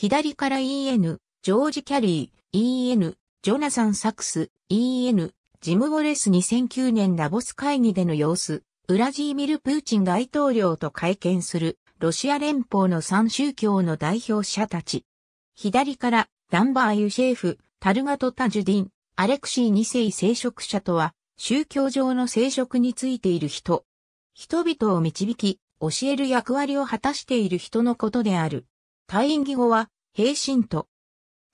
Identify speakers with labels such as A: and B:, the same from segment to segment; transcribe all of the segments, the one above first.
A: 左から EN、ジョージ・キャリー、EN、ジョナサン・サクス、EN、ジム・ウォレス2009年ダボス会議での様子、ウラジーミル・プーチン大統領と会見する、ロシア連邦の三宗教の代表者たち。左から、ランバー・ユシェーフ、タルガト・タジュディン、アレクシー2世聖職者とは、宗教上の聖職についている人。人々を導き、教える役割を果たしている人のことである。退院義語は、平身と。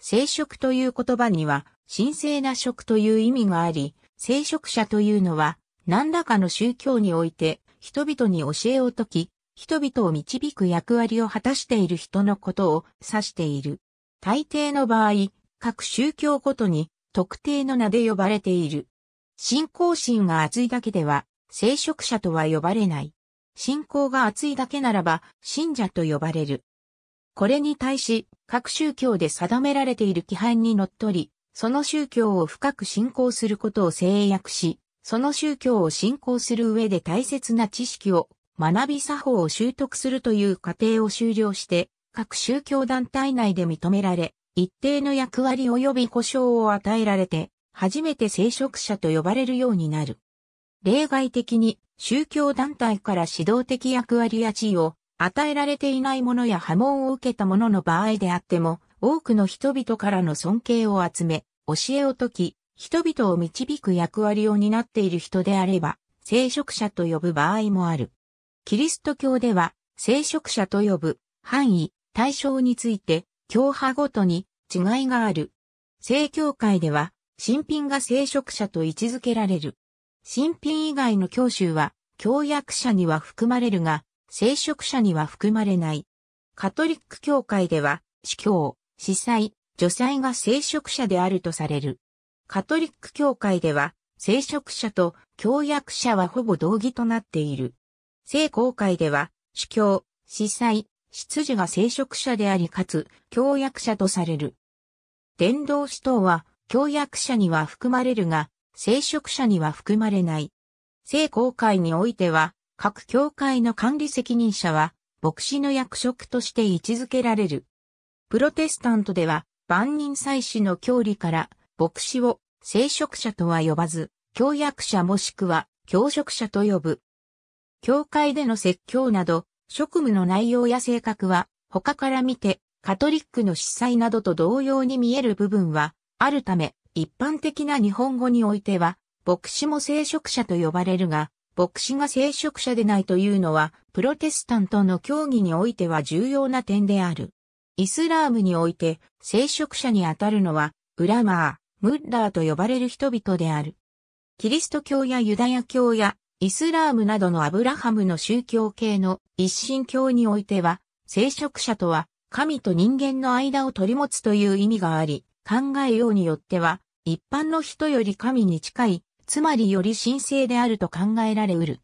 A: 聖職という言葉には、神聖な職という意味があり、聖職者というのは、何らかの宗教において、人々に教えを説き、人々を導く役割を果たしている人のことを指している。大抵の場合、各宗教ごとに特定の名で呼ばれている。信仰心が厚いだけでは、聖職者とは呼ばれない。信仰が厚いだけならば、信者と呼ばれる。これに対し、各宗教で定められている規範に則り、その宗教を深く信仰することを制約し、その宗教を信仰する上で大切な知識を学び作法を習得するという過程を終了して、各宗教団体内で認められ、一定の役割及び保障を与えられて、初めて聖職者と呼ばれるようになる。例外的に宗教団体から指導的役割や地位を与えられていないものや波紋を受けたものの場合であっても、多くの人々からの尊敬を集め、教えを解き、人々を導く役割を担っている人であれば、聖職者と呼ぶ場合もある。キリスト教では、聖職者と呼ぶ範囲、対象について、教派ごとに違いがある。聖教会では、新品が聖職者と位置づけられる。新品以外の教習は、教約者には含まれるが、聖職者には含まれない。カトリック教会では、司教、司祭、女祭が聖職者であるとされる。カトリック教会では、聖職者と教約者はほぼ同義となっている。聖公会では、主教、司祭、執事が聖職者でありかつ、教約者とされる。伝道師等は、教約者には含まれるが、聖職者には含まれない。聖公会においては、各教会の管理責任者は、牧師の役職として位置づけられる。プロテスタントでは、万人祭司の教理から、牧師を聖職者とは呼ばず、教役者もしくは教職者と呼ぶ。教会での説教など、職務の内容や性格は、他から見て、カトリックの司祭などと同様に見える部分は、あるため、一般的な日本語においては、牧師も聖職者と呼ばれるが、牧師が聖職者でないというのは、プロテスタントの教義においては重要な点である。イスラームにおいて、聖職者にあたるのは、ウラマー、ムッラーと呼ばれる人々である。キリスト教やユダヤ教やイスラームなどのアブラハムの宗教系の一神教においては、聖職者とは神と人間の間を取り持つという意味があり、考えようによっては、一般の人より神に近いつまりより神聖であると考えられうる。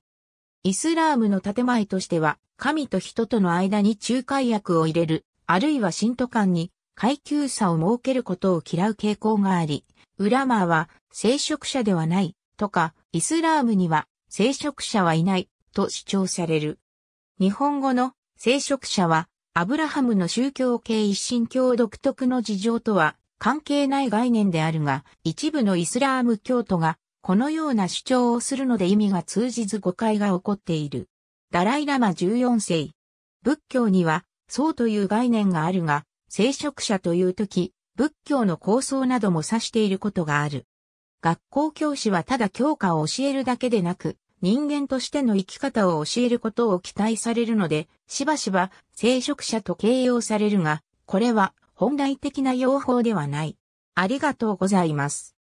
A: イスラームの建前としては、神と人との間に仲介役を入れる、あるいは信徒間に階級差を設けることを嫌う傾向があり、ウラマーは聖職者ではない、とか、イスラームには聖職者はいない、と主張される。日本語の聖職者は、アブラハムの宗教系一神教独特の事情とは関係ない概念であるが、一部のイスラーム教徒がこのような主張をするので意味が通じず誤解が起こっている。ダライラマ14世。仏教には、僧という概念があるが、聖職者というとき、仏教の構想なども指していることがある。学校教師はただ教科を教えるだけでなく、人間としての生き方を教えることを期待されるので、しばしば聖職者と形容されるが、これは本来的な用法ではない。ありがとうございます。